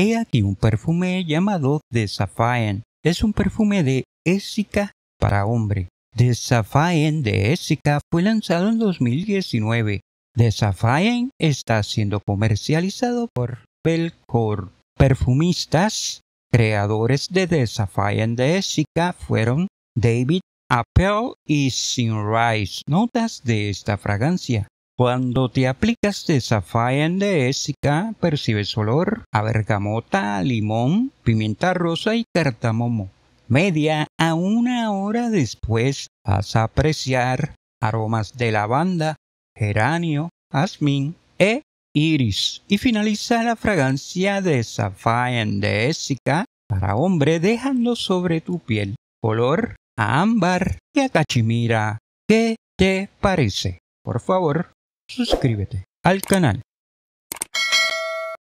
He aquí un perfume llamado The Safaen. Es un perfume de Ésica para hombre. The Safaen de Ésica fue lanzado en 2019. The Safaen está siendo comercializado por Belcor. Perfumistas creadores de The Safaen de Ésica fueron David Appel y Sin Rice. Notas de esta fragancia. Cuando te aplicas de en de Ésica, percibes olor a bergamota, limón, pimienta rosa y cartamomo. Media a una hora después vas a apreciar aromas de lavanda, geranio, asmín e iris. Y finaliza la fragancia de Safayan de Ésica para hombre dejando sobre tu piel olor a ámbar y a cachimira. ¿Qué te parece? Por favor, suscríbete al canal.